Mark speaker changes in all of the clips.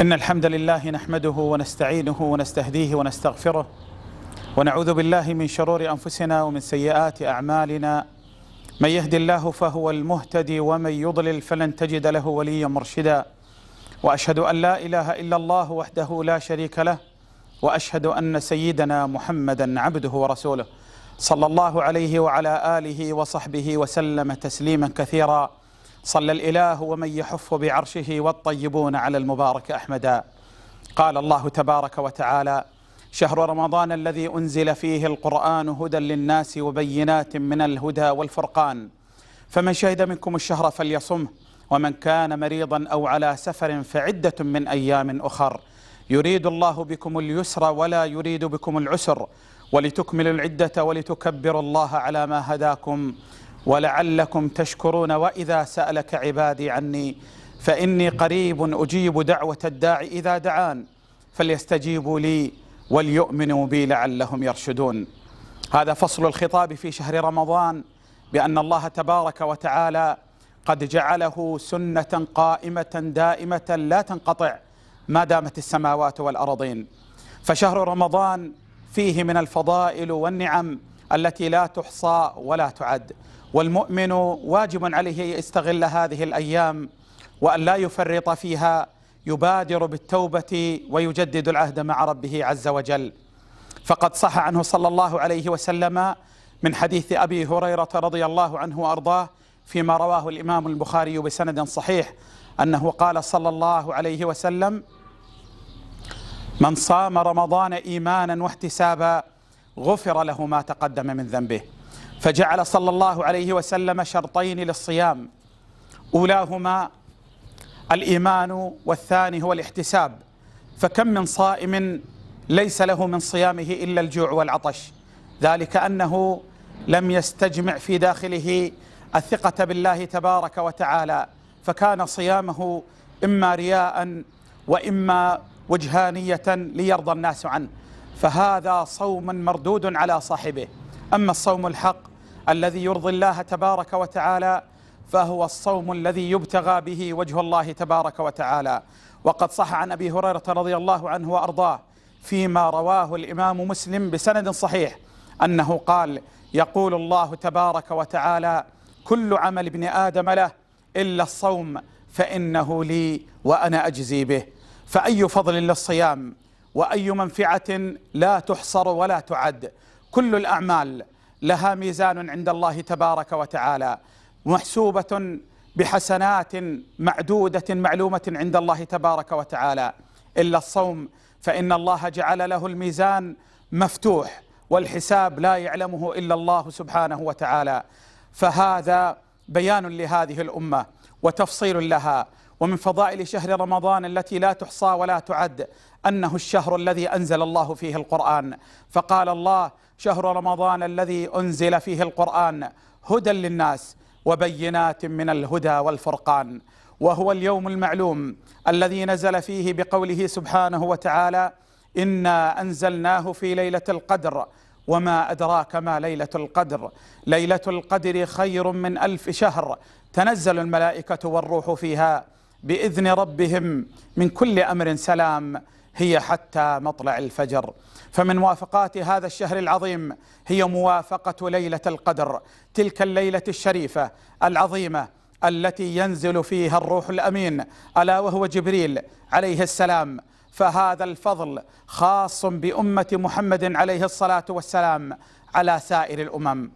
Speaker 1: إن الحمد لله نحمده ونستعينه ونستهديه ونستغفره ونعوذ بالله من شرور أنفسنا ومن سيئات أعمالنا من يهد الله فهو المهتدي ومن يضلل فلن تجد له وليا مرشدا وأشهد أن لا إله إلا الله وحده لا شريك له وأشهد أن سيدنا محمدا عبده ورسوله صلى الله عليه وعلى آله وصحبه وسلم تسليما كثيرا صلى الإله ومن يحف بعرشه والطيبون على المبارك أحمدا قال الله تبارك وتعالى شهر رمضان الذي أنزل فيه القرآن هدى للناس وبينات من الهدى والفرقان فمن شهد منكم الشهر فليصمه ومن كان مريضا أو على سفر فعدة من أيام أخر يريد الله بكم اليسر ولا يريد بكم العسر ولتكملوا العدة ولتكبروا الله على ما هداكم ولعلكم تشكرون واذا سالك عبادي عني فاني قريب اجيب دعوه الداع اذا دعان فليستجيبوا لي وليؤمنوا بي لعلهم يرشدون هذا فصل الخطاب في شهر رمضان بان الله تبارك وتعالى قد جعله سنه قائمه دائمه لا تنقطع ما دامت السماوات والارضين فشهر رمضان فيه من الفضائل والنعم التي لا تحصى ولا تعد والمؤمن واجب عليه يستغل هذه الأيام وأن لا يفرط فيها يبادر بالتوبة ويجدد العهد مع ربه عز وجل فقد صح عنه صلى الله عليه وسلم من حديث أبي هريرة رضي الله عنه وأرضاه فيما رواه الإمام البخاري بسند صحيح أنه قال صلى الله عليه وسلم من صام رمضان إيمانا واحتسابا غفر له ما تقدم من ذنبه فجعل صلى الله عليه وسلم شرطين للصيام أولاهما الإيمان والثاني هو الاحتساب فكم من صائم ليس له من صيامه إلا الجوع والعطش ذلك أنه لم يستجمع في داخله الثقة بالله تبارك وتعالى فكان صيامه إما رياء وإما وجهانية ليرضى الناس عنه فهذا صوم مردود على صاحبه أما الصوم الحق الذي يرضي الله تبارك وتعالى فهو الصوم الذي يبتغى به وجه الله تبارك وتعالى وقد صح عن أبي هريرة رضي الله عنه وأرضاه فيما رواه الإمام مسلم بسند صحيح أنه قال يقول الله تبارك وتعالى كل عمل ابن آدم له إلا الصوم فإنه لي وأنا أجزي به فأي فضل للصيام وأي منفعة لا تحصر ولا تعد كل الأعمال لها ميزان عند الله تبارك وتعالى محسوبة بحسنات معدودة معلومة عند الله تبارك وتعالى إلا الصوم فإن الله جعل له الميزان مفتوح والحساب لا يعلمه إلا الله سبحانه وتعالى فهذا بيان لهذه الأمة وتفصيل لها ومن فضائل شهر رمضان التي لا تحصى ولا تعد أنه الشهر الذي أنزل الله فيه القرآن فقال الله شهر رمضان الذي أنزل فيه القرآن هدى للناس وبينات من الهدى والفرقان وهو اليوم المعلوم الذي نزل فيه بقوله سبحانه وتعالى إنا أنزلناه في ليلة القدر وما أدراك ما ليلة القدر ليلة القدر خير من ألف شهر تنزل الملائكة والروح فيها باذن ربهم من كل امر سلام هي حتى مطلع الفجر فمن موافقات هذا الشهر العظيم هي موافقه ليله القدر تلك الليله الشريفه العظيمه التي ينزل فيها الروح الامين الا وهو جبريل عليه السلام فهذا الفضل خاص بامه محمد عليه الصلاه والسلام على سائر الامم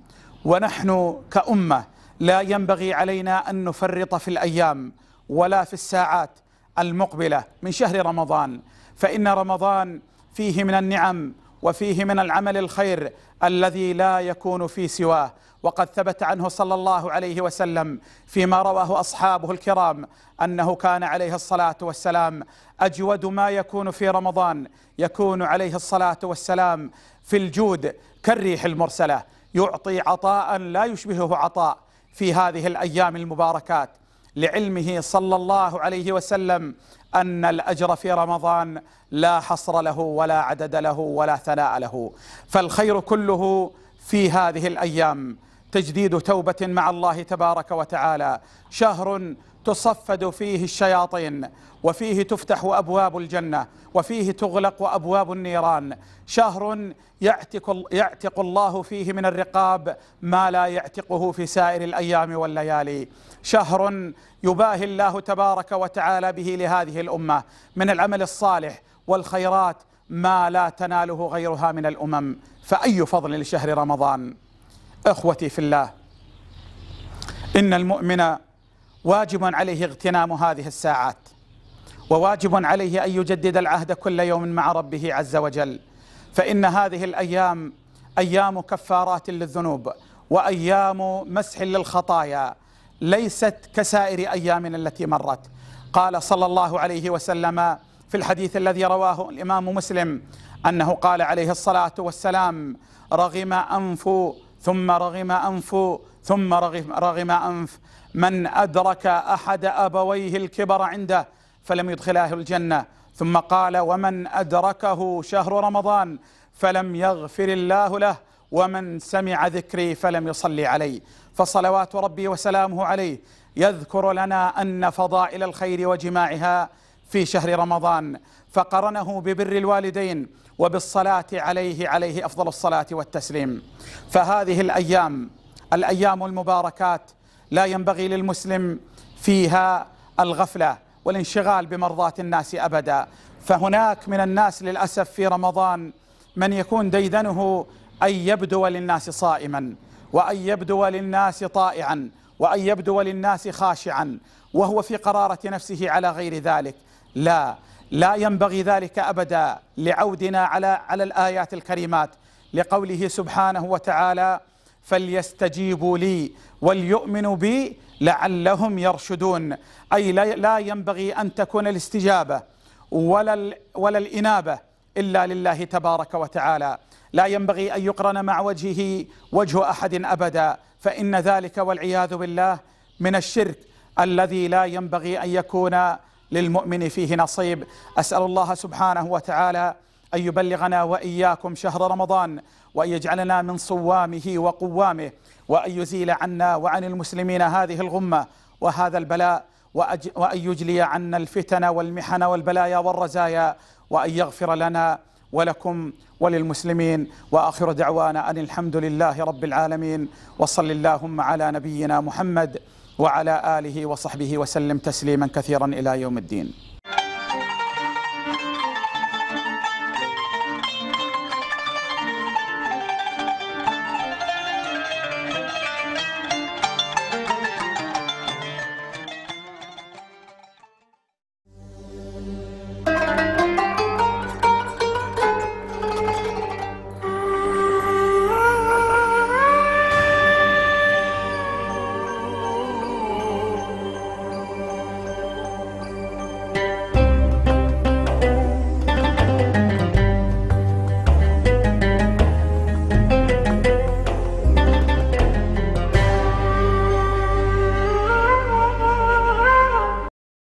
Speaker 1: ونحن كامه لا ينبغي علينا ان نفرط في الايام ولا في الساعات المقبلة من شهر رمضان فإن رمضان فيه من النعم وفيه من العمل الخير الذي لا يكون في سواه وقد ثبت عنه صلى الله عليه وسلم فيما رواه أصحابه الكرام أنه كان عليه الصلاة والسلام أجود ما يكون في رمضان يكون عليه الصلاة والسلام في الجود كالريح المرسلة يعطي عطاء لا يشبهه عطاء في هذه الأيام المباركات لعلمه صلى الله عليه وسلم أن الأجر في رمضان لا حصر له ولا عدد له ولا ثناء له فالخير كله في هذه الأيام تجديد توبة مع الله تبارك وتعالى شهر تصفد فيه الشياطين وفيه تفتح أبواب الجنة وفيه تغلق أبواب النيران شهر يعتق, يعتق الله فيه من الرقاب ما لا يعتقه في سائر الأيام والليالي شهر يباهي الله تبارك وتعالى به لهذه الأمة من العمل الصالح والخيرات ما لا تناله غيرها من الأمم فأي فضل لشهر رمضان؟ اخوتي في الله ان المؤمن واجب عليه اغتنام هذه الساعات وواجب عليه ان يجدد العهد كل يوم مع ربه عز وجل فان هذه الايام ايام كفارات للذنوب وايام مسح للخطايا ليست كسائر ايامنا التي مرت قال صلى الله عليه وسلم في الحديث الذي رواه الامام مسلم انه قال عليه الصلاه والسلام رغم انف ثم رغم أنف ثم رغم, رغم أنف من أدرك أحد أبويه الكبر عنده فلم يدخلاه الجنة ثم قال ومن أدركه شهر رمضان فلم يغفر الله له ومن سمع ذكري فلم يصلي علي فصلوات ربي وسلامه عليه يذكر لنا أن فضائل الخير وجماعها في شهر رمضان فقرنه ببر الوالدين وبالصلاة عليه عليه أفضل الصلاة والتسليم فهذه الأيام الأيام المباركات لا ينبغي للمسلم فيها الغفلة والانشغال بمرضاة الناس أبدا فهناك من الناس للأسف في رمضان من يكون ديدنه أن يبدو للناس صائما وأن يبدو للناس طائعا وأن يبدو للناس خاشعا وهو في قرارة نفسه على غير ذلك لا لا ينبغي ذلك أبدا لعودنا على على الآيات الكريمات لقوله سبحانه وتعالى فليستجيبوا لي وليؤمنوا بي لعلهم يرشدون أي لا ينبغي أن تكون الاستجابة ولا ولا الإنابة إلا لله تبارك وتعالى لا ينبغي أن يقرن مع وجهه وجه أحد أبدا فإن ذلك والعياذ بالله من الشرك الذي لا ينبغي أن يكون للمؤمن فيه نصيب أسأل الله سبحانه وتعالى أن يبلغنا وإياكم شهر رمضان وأن يجعلنا من صوامه وقوامه وأن يزيل عنا وعن المسلمين هذه الغمة وهذا البلاء وأن يجلي عنا الفتن والمحن والبلايا والرزايا وأن يغفر لنا ولكم وللمسلمين وآخر دعوانا أن الحمد لله رب العالمين وصل اللهم على نبينا محمد وعلى آله وصحبه وسلم تسليما كثيرا إلى يوم الدين